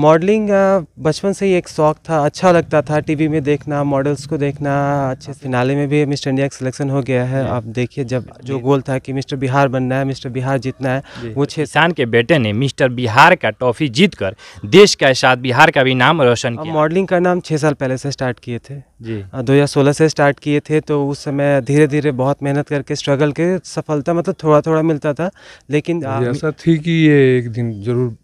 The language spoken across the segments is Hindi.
मॉडलिंग बचपन से ही एक शौक था अच्छा लगता था टीवी में देखना मॉडल्स को देखना अच्छे फिनाले में भी मिस्टर इंडिया का सिलेक्शन हो गया है आप देखिए जब जो गोल था कि मिस्टर बिहार बनना है मिस्टर बिहार जीतना है वो छह किसान के बेटे ने मिस्टर बिहार का ट्रॉफी जीत कर देश का साथ बिहार का भी नाम रोशन किया मॉडलिंग का नाम छः साल पहले से स्टार्ट किए थे जी दो हज़ार सोलह से स्टार्ट किए थे तो उस समय धीरे धीरे बहुत मेहनत करके स्ट्रगल के सफलता मतलब थोड़ा थोड़ा मिलता था लेकिन ऐसा थी कि ये एक दिन जरूर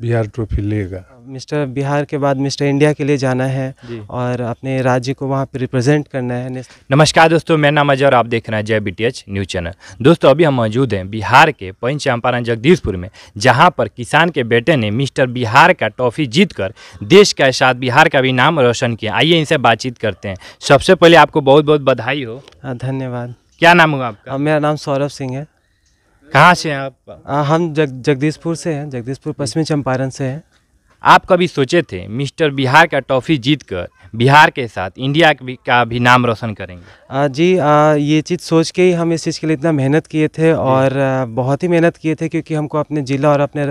बिहार ट्रॉफी लेगा मिस्टर बिहार के बाद मिस्टर इंडिया के लिए जाना है और अपने राज्य को वहाँ पर रिप्रेजेंट करना है नमस्कार दोस्तों मैं नाम अजय और आप देख रहे हैं जय बी न्यूज़ चैनल दोस्तों अभी हम मौजूद हैं बिहार के पंच चंपारण जगदीशपुर में जहाँ पर किसान के बेटे ने मिस्टर बिहार का ट्रॉफी कर देश के साथ बिहार का भी नाम रोशन किया आइए इनसे बातचीत करते हैं सबसे पहले आपको बहुत बहुत बधाई हो हाँ, धन्यवाद क्या नाम हुआ आपका हाँ, मेरा नाम सौरभ सिंह है कहाँ से हैं आप हम जग जगदीशपुर से हैं जगदीशपुर पश्चिमी चंपारण से हैं आप कभी सोचे थे मिस्टर बिहार का ट्रॉफी जीतकर बिहार के साथ इंडिया का भी नाम रोशन करेंगे जी आ, ये चीज़ सोच के ही हम इस चीज़ के लिए इतना मेहनत किए थे और बहुत ही मेहनत किए थे क्योंकि हमको अपने ज़िला और अपने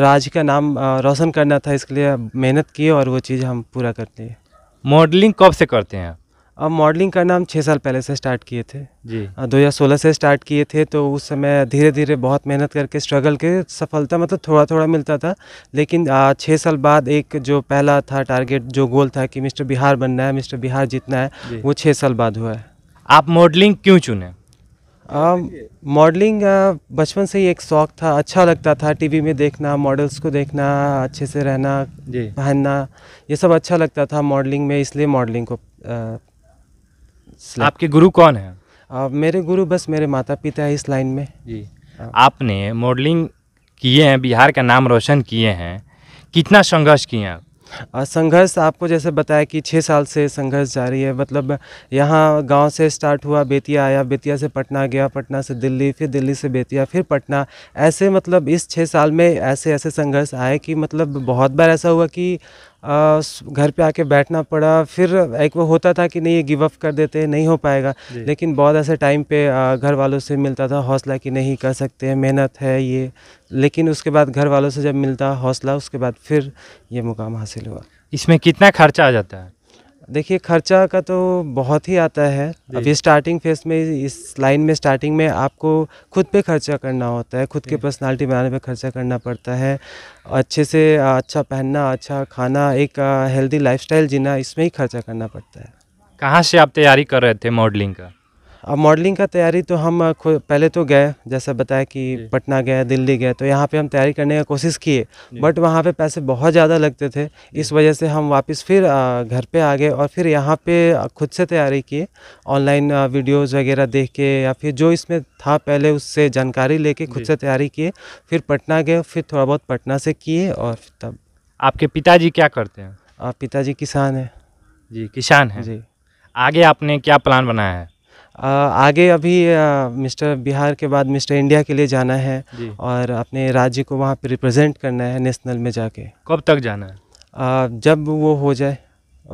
राज्य का नाम रोशन करना था इसके लिए मेहनत किए और वो चीज़ हम पूरा करते हैं मॉडलिंग कब से करते हैं अब मॉडलिंग करना हम छः साल पहले से स्टार्ट किए थे जी हाँ, दो हज़ार सोलह से स्टार्ट किए थे तो उस समय धीरे धीरे बहुत मेहनत करके स्ट्रगल के सफलता मतलब थोड़ा थोड़ा मिलता था लेकिन छः साल बाद एक जो पहला था टारगेट जो गोल था कि मिस्टर बिहार बनना है मिस्टर बिहार जीतना है वो छः साल बाद हुआ है आप मॉडलिंग क्यों चुने मॉडलिंग बचपन से ही एक शौक था अच्छा लगता था टीवी में देखना मॉडल्स को देखना अच्छे से रहना पहनना ये सब अच्छा लगता था मॉडलिंग में इसलिए मॉडलिंग को आ, आपके गुरु कौन है आ, मेरे गुरु बस मेरे माता पिता है इस लाइन में जी हाँ। आपने मॉडलिंग किए हैं बिहार का नाम रोशन किए हैं कितना संघर्ष किए हैं संघर्ष आपको जैसे बताया कि छः साल से संघर्ष जारी है मतलब यहाँ गांव से स्टार्ट हुआ बेतिया आया बेतिया से पटना गया पटना से दिल्ली फिर दिल्ली से बेतिया फिर पटना ऐसे मतलब इस छः साल में ऐसे ऐसे संघर्ष आए कि मतलब बहुत बार ऐसा हुआ कि घर पे आके बैठना पड़ा फिर एक वो होता था कि नहीं ये गिव अप कर देते हैं नहीं हो पाएगा लेकिन बहुत ऐसे टाइम पे घर वालों से मिलता था हौसला कि नहीं कर सकते हैं मेहनत है ये लेकिन उसके बाद घर वालों से जब मिलता हौसला उसके बाद फिर ये मुकाम हासिल हुआ इसमें कितना खर्चा आ जाता है देखिए खर्चा का तो बहुत ही आता है अभी स्टार्टिंग फेज में इस लाइन में स्टार्टिंग में आपको खुद पे खर्चा करना होता है खुद के पर्सनालिटी बनाने पे खर्चा करना पड़ता है अच्छे से अच्छा पहनना अच्छा खाना एक हेल्दी लाइफस्टाइल जीना इसमें ही खर्चा करना पड़ता है कहाँ से आप तैयारी कर रहे थे मॉडलिंग का अब मॉडलिंग का तैयारी तो हम पहले तो गए जैसा बताया कि पटना गए दिल्ली गए तो यहाँ पे हम तैयारी करने का कोशिश किए बट वहाँ पे पैसे बहुत ज़्यादा लगते थे इस वजह से हम वापस फिर घर पे आ गए और फिर यहाँ पे खुद से तैयारी किए ऑनलाइन वीडियोस वगैरह देख के या फिर जो इसमें था पहले उससे जानकारी लेके खुद से तैयारी किए फिर पटना गए फिर थोड़ा बहुत पटना से किए और तब आपके पिताजी क्या करते हैं पिताजी किसान हैं जी किसान हैं जी आगे आपने क्या प्लान बनाया है आगे अभी मिस्टर बिहार के बाद मिस्टर इंडिया के लिए जाना है और अपने राज्य को वहाँ पर रिप्रेजेंट करना है नेशनल में जाके कब तक जाना है आ, जब वो हो जाए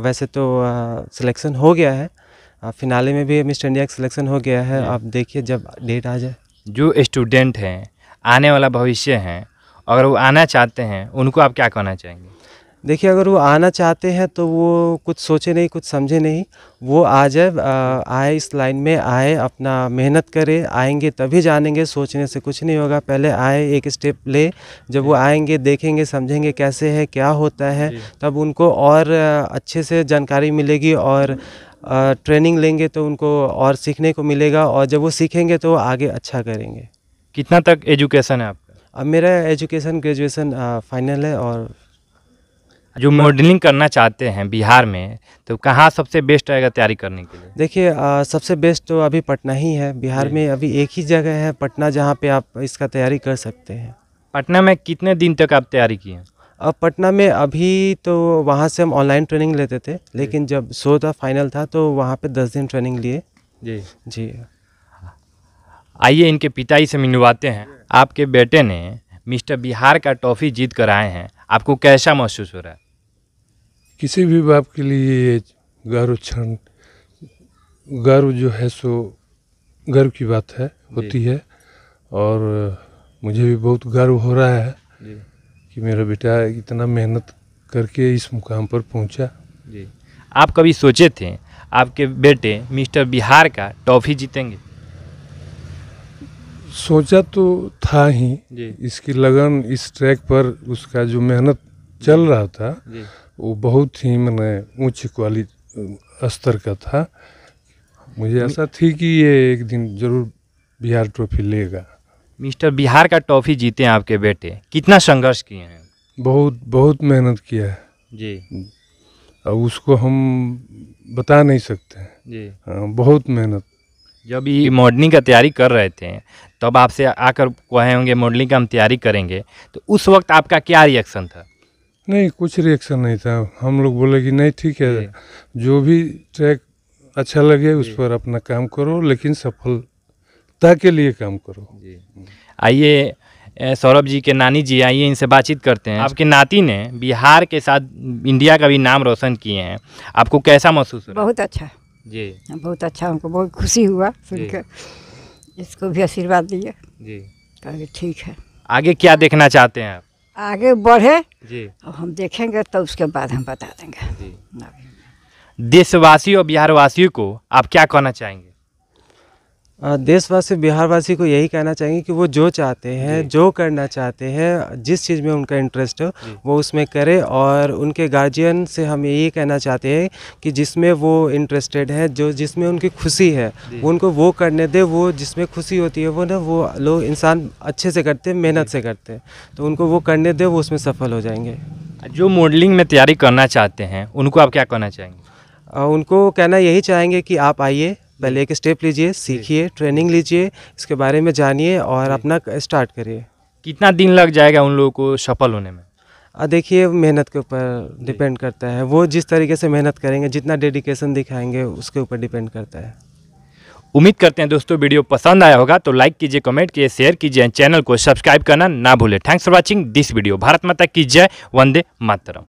वैसे तो सिलेक्शन हो गया है फिनाले में भी मिस्टर इंडिया का सिलेक्शन हो गया है आप देखिए जब डेट आ जाए जो स्टूडेंट हैं आने वाला भविष्य हैं अगर वो आना चाहते हैं उनको आप क्या कहना चाहेंगे देखिए अगर वो आना चाहते हैं तो वो कुछ सोचे नहीं कुछ समझे नहीं वो आ जाए आए इस लाइन में आए अपना मेहनत करे आएंगे तभी जानेंगे सोचने से कुछ नहीं होगा पहले आए एक स्टेप ले जब वो आएंगे देखेंगे समझेंगे कैसे है क्या होता है तब उनको और अच्छे से जानकारी मिलेगी और ट्रेनिंग लेंगे तो उनको और सीखने को मिलेगा और जब वो सीखेंगे तो वो आगे अच्छा करेंगे कितना तक एजुकेशन है आपका अब मेरा एजुकेशन ग्रेजुएसन फाइनल है और जो मॉडलिंग करना चाहते हैं बिहार में तो कहाँ सबसे बेस्ट रहेगा तैयारी करने के लिए देखिए सबसे बेस्ट तो अभी पटना ही है बिहार में अभी एक ही जगह है पटना जहाँ पे आप इसका तैयारी कर सकते हैं पटना में कितने दिन तक आप तैयारी किए अब पटना में अभी तो वहाँ से हम ऑनलाइन ट्रेनिंग लेते थे लेकिन जब शो था फाइनल था तो वहाँ पे दस दिन ट्रेनिंग लिए जी जी आइए इनके पिताजी से मिलवाते हैं आपके बेटे ने मिस्टर बिहार का ट्रॉफी जीत कर आए हैं आपको कैसा महसूस हो रहा है किसी भी बाप के लिए ये गर्व क्षण गर्व जो है सो गर्व की बात है होती है और मुझे भी बहुत गर्व हो रहा है कि मेरा बेटा इतना मेहनत करके इस मुकाम पर पहुंचा जी आप कभी सोचे थे आपके बेटे मिस्टर बिहार का ट्रॉफी जीतेंगे सोचा तो था ही इसकी लगन इस ट्रैक पर उसका जो मेहनत चल रहा था वो बहुत ही मैंने उच्च क्वालिटी स्तर का था मुझे ऐसा थी कि ये एक दिन जरूर बिहार ट्रॉफी लेगा मिस्टर बिहार का ट्रॉफी जीते हैं आपके बेटे कितना संघर्ष किए हैं बहुत बहुत मेहनत किया है जी और उसको हम बता नहीं सकते जी हाँ, बहुत मेहनत जब ये मॉडलिंग का तैयारी कर रहे थे तब आपसे आकर कहे होंगे मॉडलिंग का हम तैयारी करेंगे तो उस वक्त आपका क्या रिएक्शन था नहीं कुछ रिएक्शन नहीं था हम लोग बोले कि नहीं ठीक है जो भी ट्रैक अच्छा लगे उस पर अपना काम करो लेकिन सफलता के लिए काम करो आइए सौरभ जी के नानी जी आइए इनसे बातचीत करते हैं आपके नाती ने बिहार के साथ इंडिया का भी नाम रोशन किए हैं आपको कैसा महसूस हुआ बहुत अच्छा जी बहुत अच्छा हमको बहुत खुशी हुआ सुनकर इसको भी आशीर्वाद दिया जी ठीक है आगे क्या देखना चाहते हैं आप आगे बढ़े जी अब हम देखेंगे तो उसके बाद हम बता देंगे देशवासियों और बिहारवासियों को आप क्या कहना चाहेंगे देशवासी बिहारवासी को यही कहना चाहेंगे कि वो जो चाहते हैं जो करना चाहते हैं जिस चीज़ में उनका इंटरेस्ट हो वो उसमें करें और उनके गार्जियन से हम यही कहना चाहते हैं कि जिसमें वो इंटरेस्टेड है जो जिसमें उनकी खुशी है उनको वो करने दे वो जिसमें खुशी होती है वो ना वो लोग इंसान अच्छे से करते हैं मेहनत से करते हैं तो उनको वो करने दे वो उसमें सफल हो जाएंगे जो मॉडलिंग में तैयारी करना चाहते हैं उनको आप क्या कहना चाहेंगे उनको कहना यही चाहेंगे कि आप आइए पहले एक स्टेप लीजिए सीखिए ट्रेनिंग लीजिए इसके बारे में जानिए और अपना स्टार्ट करिए कितना दिन लग जाएगा उन लोगों को सफल होने में देखिए मेहनत के ऊपर डिपेंड करता है वो जिस तरीके से मेहनत करेंगे जितना डेडिकेशन दिखाएंगे उसके ऊपर डिपेंड करता है उम्मीद करते हैं दोस्तों वीडियो पसंद आया होगा तो लाइक कीजिए कमेंट कीजिए शेयर कीजिए चैनल को सब्सक्राइब करना ना भूले thanks for watching this video Bharat Mata की जय वंदे मातरम